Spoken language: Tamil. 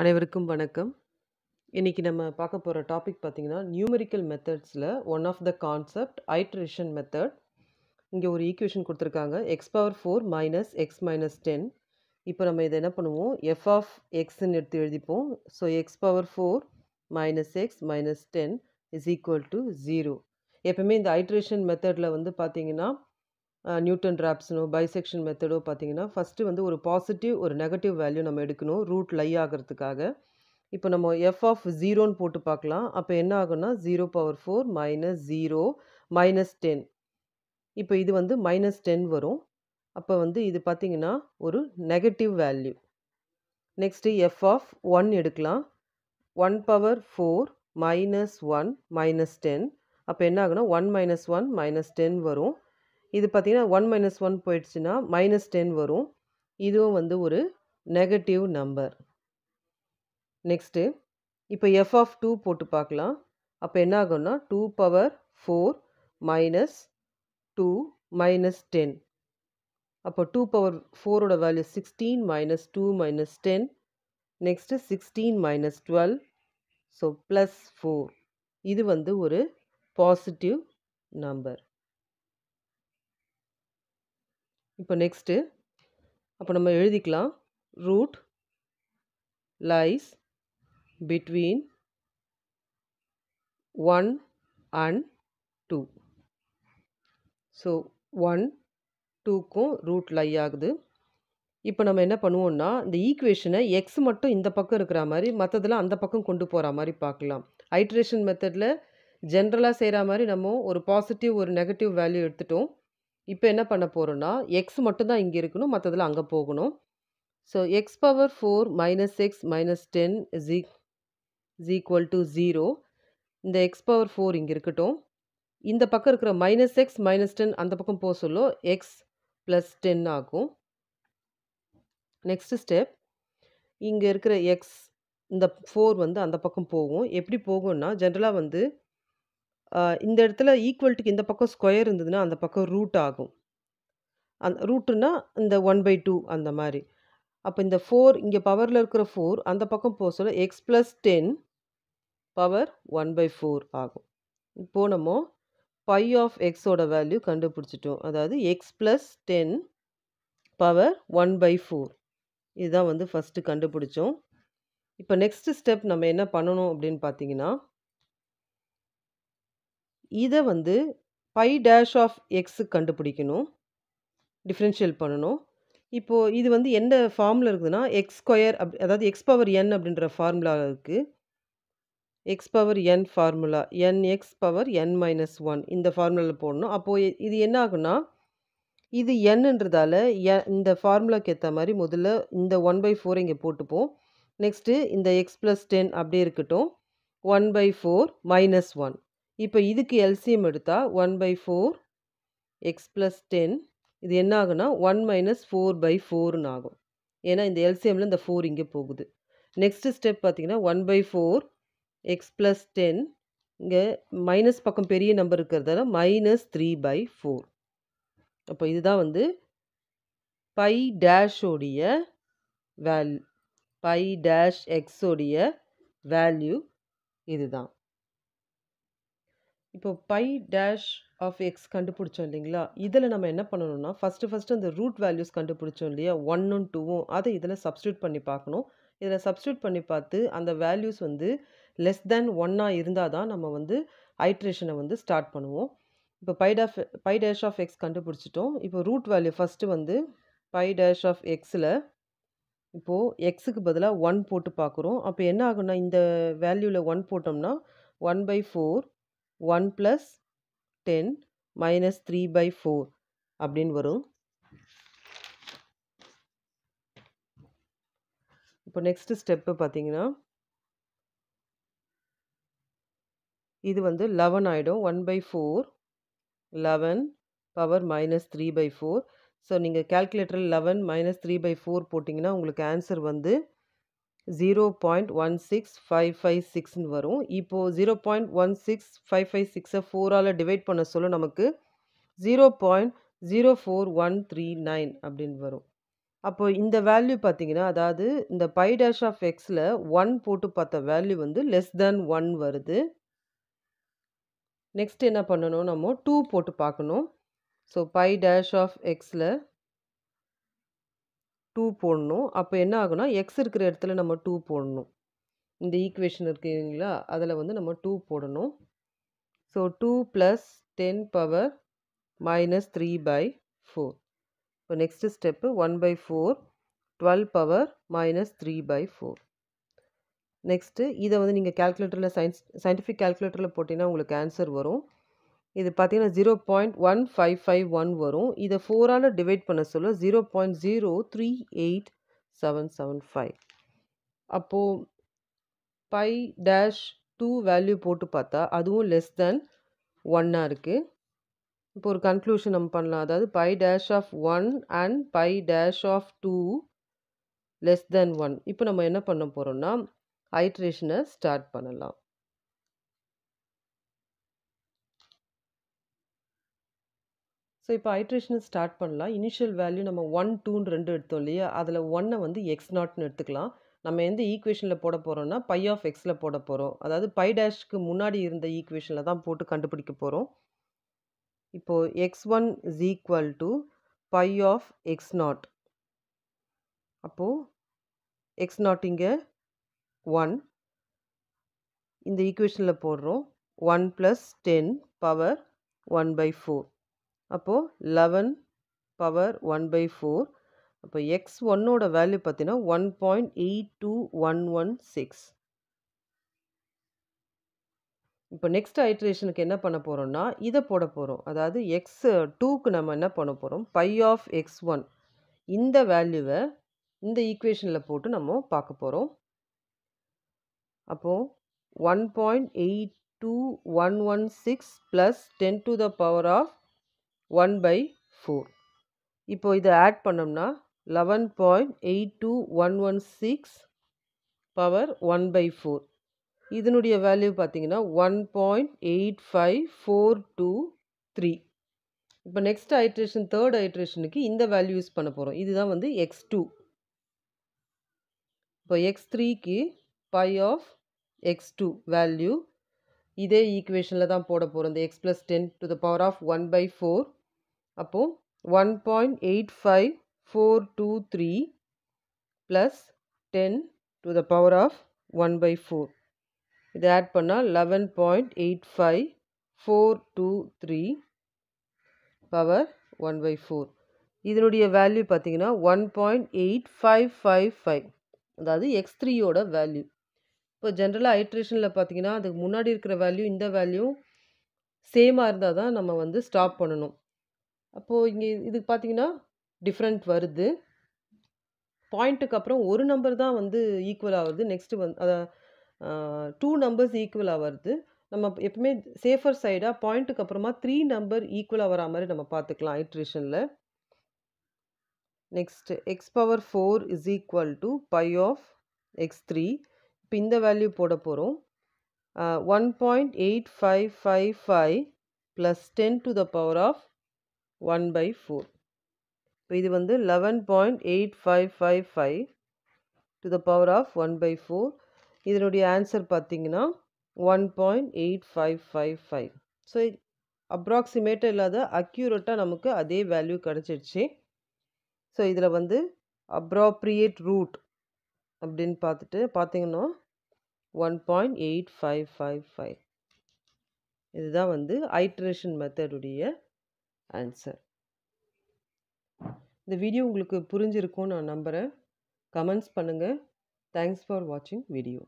அனைவருக்கும் வணக்கம் இன்றைக்கி நம்ம பார்க்க போகிற டாபிக் பார்த்திங்கன்னா நியூமெரிக்கல் மெத்தட்ஸில் one of the concept iteration method இங்கே ஒரு ஈக்குவேஷன் கொடுத்துருக்காங்க x power four minus x minus ten இப்போ நம்ம இதை என்ன பண்ணுவோம் எஃப் ஆஃப் எக்ஸ்ன்னு எடுத்து எழுதிப்போம் so x power four minus x minus ten is equal to zero எப்பவுமே இந்த ஐட்ரேஷன் மெத்தடில் வந்து பார்த்திங்கன்னா நியூட்டன் ட்ராப்ஸ்னோ பைசெக்ஷன் மெத்தடோ பார்த்திங்கன்னா ஃபஸ்ட்டு வந்து ஒரு பாசிட்டிவ் ஒரு நெகட்டிவ் வேல்யூ நம்ம எடுக்கணும் ரூட் லை ஆகிறதுக்காக இப்போ நம்ம எஃப் ஆஃப் ஜீரோன்னு போட்டு பார்க்கலாம் அப்போ என்ன ஆகும்னா zero power four minus zero minus ten இப்போ இது வந்து மைனஸ் டென் வரும் அப்போ வந்து இது பார்த்திங்கன்னா ஒரு negative value next f of one எடுக்கலாம் one power four minus one minus ten அப்போ என்ன ஆகுனா one minus one minus ten வரும் இது பார்த்திங்கன்னா ஒன் மைனஸ் ஒன் போயிடுச்சுன்னா மைனஸ் டென் வரும் இதுவும் வந்து ஒரு நெகட்டிவ் நம்பர் நெக்ஸ்ட்டு இப்போ எஃப் ஆஃப் டூ போட்டு பார்க்கலாம் அப்போ என்ன ஆகும்னா two power four minus two minus ten அப்போ டூ பவர் ஃபோரோட value sixteen minus two minus ten next sixteen minus twelve so plus four இது வந்து ஒரு பாசிட்டிவ் நம்பர் இப்போ நெக்ஸ்ட்டு அப்போ நம்ம எழுதிக்கலாம் root lies between one and two so one டூக்கும் ரூட் லை ஆகுது இப்போ நம்ம என்ன பண்ணுவோன்னா இந்த ஈக்குவேஷனை எக்ஸ் மட்டும் இந்த பக்கம் இருக்கிற மாதிரி மற்றதெல்லாம் அந்த பக்கம் கொண்டு போகிற மாதிரி பார்க்கலாம் ஐட்ரேஷன் மெத்தடில் ஜென்ரலாக செய்கிற மாதிரி நம்ம ஒரு பாசிட்டிவ் ஒரு நெகட்டிவ் வேல்யூ எடுத்துட்டோம் இப்போ என்ன பண்ண போகிறோன்னா எக்ஸ் மட்டும்தான் இங்கே இருக்கணும் மற்றதில் அங்கே போகணும் so x power four minus x minus ten is is equal to zero இந்த எக்ஸ் பவர் ஃபோர் இங்கே இருக்கட்டும் இந்த பக்கம் இருக்கிற மைனஸ் எக்ஸ் மைனஸ் டென் அந்த பக்கம் போக சொல்லோ எக்ஸ் ப்ளஸ் டென் ஆகும் நெக்ஸ்ட்டு ஸ்டெப் இங்கே இருக்கிற எக்ஸ் இந்த ஃபோர் வந்து அந்த பக்கம் போகும் எப்படி போகும்னா ஜென்ரலாக வந்து இந்த இடத்துல ஈக்குவல்ட்டுக்கு இந்த பக்கம் ஸ்கொயர் இருந்ததுன்னா, அந்த பக்கம் ரூட் ஆகும். அந்த ரூட்டுன்னா, இந்த ஒன் பை டூ அந்த மாதிரி அப்போ இந்த ஃபோர் இங்கே பவரில் இருக்கிற ஃபோர் அந்த பக்கம் போக சொல்ல x plus ten power one by four ஆகும். போனோமோ பை ஆஃப் எக்ஸோட வேல்யூ கண்டுபிடிச்சிட்டோம் அதாவது x plus ten power one by four இதுதான் வந்து ஃபஸ்ட்டு கண்டுபிடிச்சோம். இப்போ நெக்ஸ்ட்டு ஸ்டெப் நம்ம என்ன பண்ணணும் அப்படின்னு பார்த்தீங்கன்னா இதை வந்து பை டேஷ் ஆஃப் எக்ஸு கண்டுபிடிக்கணும் டிஃப்ரென்ஷியல் பண்ணணும் இப்போது இது வந்து எந்த ஃபார்மில் இருக்குதுன்னா எக்ஸ் ஸ்கொயர் அப் அதாவது எக்ஸ் பவர் என் அப்படின்ற ஃபார்முலா இருக்குது x power n formula n x power n minus one இந்த ஃபார்முலாவில் போடணும் அப்போது இது என்ன ஆகுன்னா இது என்னன்றதால இந்த ஃபார்முலாக்கு ஏற்ற மாதிரி முதல்ல இந்த ஒன் பை ஃபோர் இங்கே போட்டுப்போம் நெக்ஸ்ட்டு இந்த எக்ஸ் ப்ளஸ் டென் அப்படியே இருக்கட்டும் one by four minus one இப்போ இதுக்கு எல்சிஎம் எடுத்தால் one by four x plus ten இது என்ன ஆகுனா ஒன் மைனஸ் ஃபோர் பை ஃபோர்னு ஆகும் ஏன்னா இந்த எல்சிஎம்மில் இந்த ஃபோர் இங்கே போகுது நெக்ஸ்ட்டு ஸ்டெப் பார்த்திங்கன்னா one by four x plus ten இங்கே மைனஸ் பக்கம் பெரிய நம்பர் இருக்கிறதால மைனஸ் த்ரீ பை ஃபோர் அப்போ இதுதான் வந்து பை டேஷோடைய வேல்யூ பை டேஷ் எக்ஸோடைய வேல்யூ இதுதான் இப்போ பை டேஷ் ஆஃப் எக்ஸ் கண்டுபிடிச்சோம் இல்லைங்களா இதில் நம்ம என்ன பண்ணணும்னா ஃபஸ்ட்டு ஃபஸ்ட்டு அந்த ரூட் வேல்யூஸ் கண்டுபிடிச்சோம் இல்லையா ஒன்னும் டூவும் அதை இதில் சப்ஸ்டியூட் பண்ணி பார்க்கணும் இதில் சப்ஸ்டியூட் பண்ணி பார்த்து அந்த வேல்யூஸ் வந்து லெஸ் தேன் ஒன்னாக இருந்தால் தான் நம்ம வந்து ஐட்ரேஷனை வந்து ஸ்டார்ட் பண்ணுவோம் இப்போ phi dash phi dash of x கண்டுபிடிச்சிட்டோம் இப்போ ரூட் வேல்யூ ஃபஸ்ட்டு வந்து பை டேஷ் ஆஃப் எக்ஸில் இப்போது எக்ஸுக்கு பதிலாக ஒன் போட்டு பார்க்குறோம் அப்போ என்ன ஆகும்னா இந்த வேல்யூவில் ஒன் போட்டோம்னா one by four one plus ten minus three by four அப்படின்னு வரும் இப்போ நெக்ஸ்ட்டு ஸ்டெப்பு பார்த்தீங்கன்னா இது வந்து லெவன் ஆகிடும் one by four eleven power minus three by four so நீங்கள் calculator eleven minus three by four போட்டிங்கன்னா உங்களுக்கு ஆன்சர் வந்து zero point one six five five சிக்ஸ்னு வரும் இப்போது zero point one six five five சிக்ஸை ஃபோரால் டிவைட் பண்ண சொல்ல நமக்கு zero point zero four one three nine அப்படின்னு வரும் அப்போது இந்த வேல்யூ பார்த்தீங்கன்னா அதாவது இந்த பை டேஷ் ஆஃப் எக்ஸில் ஒன் போட்டு பார்த்த வேல்யூ வந்து லெஸ் தேன் ஒன் வருது நெக்ஸ்ட் என்ன பண்ணணும் நம்ம டூ போட்டு பார்க்கணும் ஸோ பை டேஷ் ஆஃப் எக்ஸில் டூ போடணும் அப்போ என்ன ஆகும்னா எக்ஸ் இருக்கிற இடத்துல நம்ம டூ போடணும் இந்த ஈக்குவேஷன் இருக்குங்களா அதில் வந்து நம்ம டூ போடணும் so two plus ten power minus three by four இப்போ next step one by four twelve power minus three by four next இதை வந்து நீங்கள் கேல்குலேட்டரில் சயின்ஸ் சயின்டிஃபிக் கேல்குலேட்டரில் போட்டிங்கன்னா உங்களுக்கு ஆன்சர் வரும் இது பார்த்தீங்கன்னா zero point one five five one வரும் இதை ஃபோரால் டிவைட் பண்ண சொல்ல zero point zero three eight seven seven five அப்போது பை டேஷ் டூ வேல்யூ போட்டு பார்த்தா அதுவும் லெஸ் தென் ஒன்னாக இருக்குது இப்போ ஒரு கன்க்ளூஷன் நம்ம பண்ணலாம் அதாவது phi dash of one and phi dash of two less than one இப்போ நம்ம என்ன பண்ண போகிறோம்னா ஹைட்ரேஷனை ஸ்டார்ட் பண்ணலாம் ஸோ இப்போ ஐட்ரேஷனை ஸ்டார்ட் பண்ணலாம் இனிஷியல் வேல்யூ நம்ம ஒன் டூன்னு ரெண்டு எடுத்தோம் இல்லையா அதில் ஒன்னை வந்து எக்ஸ் நாட்னு எடுத்துக்கலாம் நம்ம எந்த ஈக்குவேஷனில் போட போகிறோம்னா பை ஆஃப் எக்ஸில் போட போகிறோம் அதாவது பை டேஷ்க்கு முன்னாடி இருந்த ஈக்குவேஷனில் தான் போட்டு கண்டுபிடிக்க போகிறோம் இப்போது x one is equal to phi of x naught அப்போது எக்ஸ் நாட் இங்கே ஒன் இந்த ஈக்குவேஷனில் போடுறோம் one plus ten power one by four அப்போது eleven power one by four அப்போ எக்ஸ் ஒன்னோட வேல்யூ பார்த்தீங்கன்னா one point eight two one one six இப்போ நெக்ஸ்ட் ஐட்ரேஷனுக்கு என்ன பண்ண போகிறோம்னா இதை போட போகிறோம் அதாவது எக்ஸ் டூக்கு நம்ம என்ன பண்ண போகிறோம் பை ஆஃப் எக்ஸ் ஒன் இந்த வேல்யூவை இந்த ஈக்குவேஷனில் போட்டு நம்ம பார்க்க போகிறோம் அப்போது one point eight two one one six plus ten to the power of one by four இப்போ இதை ஆட் பண்ணோம்னா eleven point eight two one one six power one by four இதனுடைய வேல்யூ பார்த்தீங்கன்னா one point eight five four two three இப்போ நெக்ஸ்ட் ஐட்ரேஷன் தேர்ட் ஐட்ரேஷனுக்கு இந்த வேல்யூ யூஸ் பண்ண போகிறோம் இதுதான் வந்து எக்ஸ் டூ இப்போ எக்ஸ் த்ரீக்கு phi of x two value இதே ஈக்குவேஷனில் தான் போட போகிறோம் இந்த x plus ten to the power of one by four அப்போது one point eight five four two three plus ten to the power of one by four இதை ஆட் பண்ணால் eleven point eight five four two three power one by four இதனுடைய வேல்யூ பார்த்தீங்கன்னா one point eight five five five அதாவது எக்ஸ் த்ரீயோட வேல்யூ இப்போ ஜென்ரலாக ஹைட்ரேஷனில் பார்த்தீங்கன்னா அதுக்கு முன்னாடி இருக்கிற வேல்யூ இந்த வேல்யூ சேமாக இருந்தால் தான் நம்ம வந்து ஸ்டாப் பண்ணணும் அப்போது இங்கே இதுக்கு பார்த்தீங்கன்னா டிஃப்ரெண்ட் வருது பாயிண்ட்டுக்கு அப்புறம் ஒரு நம்பர் தான் வந்து ஈக்குவலாக வருது நெக்ஸ்ட்டு வந்து அதை டூ நம்பர்ஸ் ஈக்குவலாக வருது நம்ம எப்பவுமே சேஃபர் சைடாக பாயிண்ட்டுக்கு அப்புறமா த்ரீ நம்பர் ஈக்குவலாக வரா மாதிரி நம்ம பார்த்துக்கலாம் ஐட்ரேஷனில் next x power four is equal to phi of x three இப்போ இந்த வேல்யூ போட போகிறோம் one point eight five five five plus ten to the power of one by four இப்போ இது வந்து eleven point eight five five five to the power of one by four இதனுடைய ஆன்சர் பார்த்திங்கன்னா one point eight five five five so அப்ராக்சிமேட்டாக இல்லாத அக்யூரேட்டாக நமக்கு அதே வேல்யூ கிடச்சிடுச்சு ஸோ இதில் வந்து அப்ராப்ரியேட் ரூட் அப்படின்னு பார்த்துட்டு பார்த்திங்கன்னா one point eight five five five இதுதான் வந்து ஐட்ரேஷன் மெத்தடுடைய ஆன்சர் இந்த வீடியோ உங்களுக்கு புரிஞ்சிருக்கும்னு நான் நம்புகிறேன் கமெண்ட்ஸ் பண்ணுங்கள் தேங்க்ஸ் ஃபார் வாட்சிங் வீடியோ